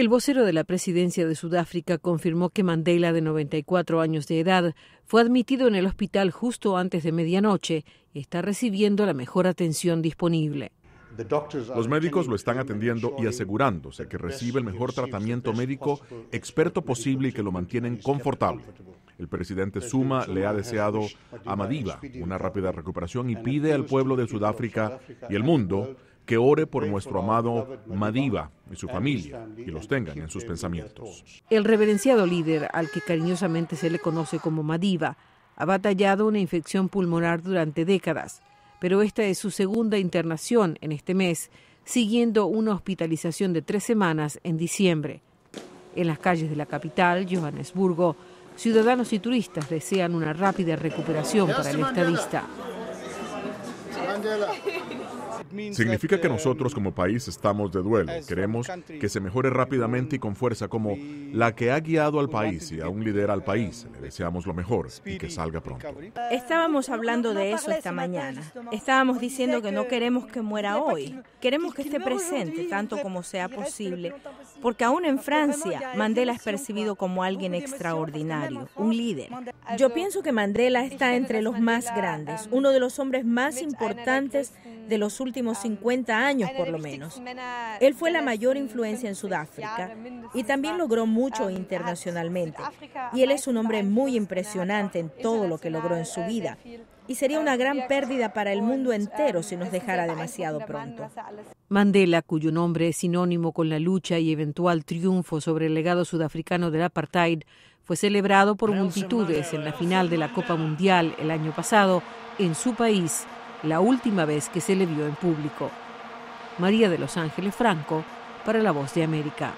El vocero de la presidencia de Sudáfrica confirmó que Mandela, de 94 años de edad, fue admitido en el hospital justo antes de medianoche y está recibiendo la mejor atención disponible. Los médicos lo están atendiendo y asegurándose que recibe el mejor tratamiento médico experto posible y que lo mantienen confortable. El presidente Zuma le ha deseado a Madiba una rápida recuperación y pide al pueblo de Sudáfrica y el mundo que ore por nuestro amado Madiba y su familia, y los tengan en sus pensamientos. El reverenciado líder, al que cariñosamente se le conoce como Madiba, ha batallado una infección pulmonar durante décadas, pero esta es su segunda internación en este mes, siguiendo una hospitalización de tres semanas en diciembre. En las calles de la capital, Johannesburgo, ciudadanos y turistas desean una rápida recuperación para el estadista. Significa que nosotros como país estamos de duelo. Queremos que se mejore rápidamente y con fuerza como la que ha guiado al país y aún lidera al país. Le deseamos lo mejor y que salga pronto. Estábamos hablando de eso esta mañana. Estábamos diciendo que no queremos que muera hoy. Queremos que esté presente tanto como sea posible porque aún en Francia Mandela es percibido como alguien extraordinario, un líder. Yo pienso que Mandela está entre los más grandes, um, uno de los hombres más importantes de los últimos 50 um, años por lo menos. Él fue la mayor influencia en um, Sudáfrica y también logró mucho internacionalmente. Y él es un hombre muy impresionante en todo lo que logró en su vida y sería una gran pérdida para el mundo entero si nos dejara demasiado pronto. Mandela, cuyo nombre es sinónimo con la lucha y eventual triunfo sobre el legado sudafricano del apartheid, fue celebrado por multitudes en la final de la Copa Mundial el año pasado en su país, la última vez que se le vio en público. María de los Ángeles Franco, para La Voz de América.